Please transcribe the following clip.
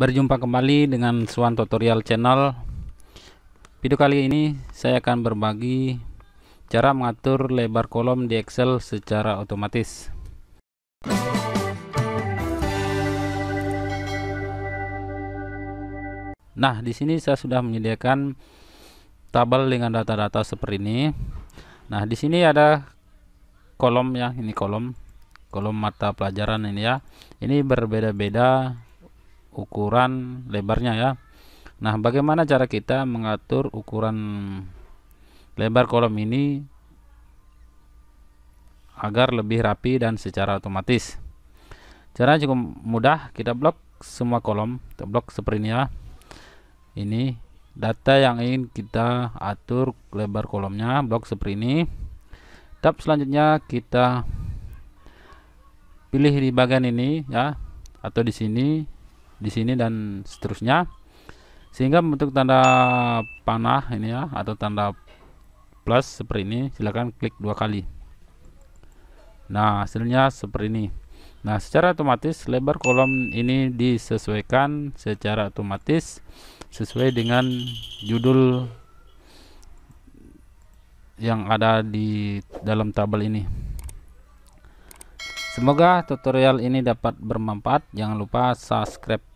Berjumpa kembali dengan Swan Tutorial Channel. Video kali ini saya akan berbagi cara mengatur lebar kolom di Excel secara otomatis. Nah, di sini saya sudah menyediakan tabel dengan data-data seperti ini. Nah, di sini ada kolom ya, ini kolom kolom mata pelajaran ini ya. Ini berbeda-beda ukuran lebarnya ya Nah bagaimana cara kita mengatur ukuran lebar kolom ini agar lebih rapi dan secara otomatis cara cukup mudah kita blok semua kolom kita blok seperti ini ya ini data yang ingin kita atur lebar kolomnya blok seperti ini tab selanjutnya kita pilih di bagian ini ya atau di sini di sini dan seterusnya sehingga bentuk tanda panah ini ya atau tanda plus seperti ini silahkan klik dua kali nah hasilnya seperti ini nah secara otomatis lebar kolom ini disesuaikan secara otomatis sesuai dengan judul yang ada di dalam tabel ini semoga tutorial ini dapat bermanfaat jangan lupa subscribe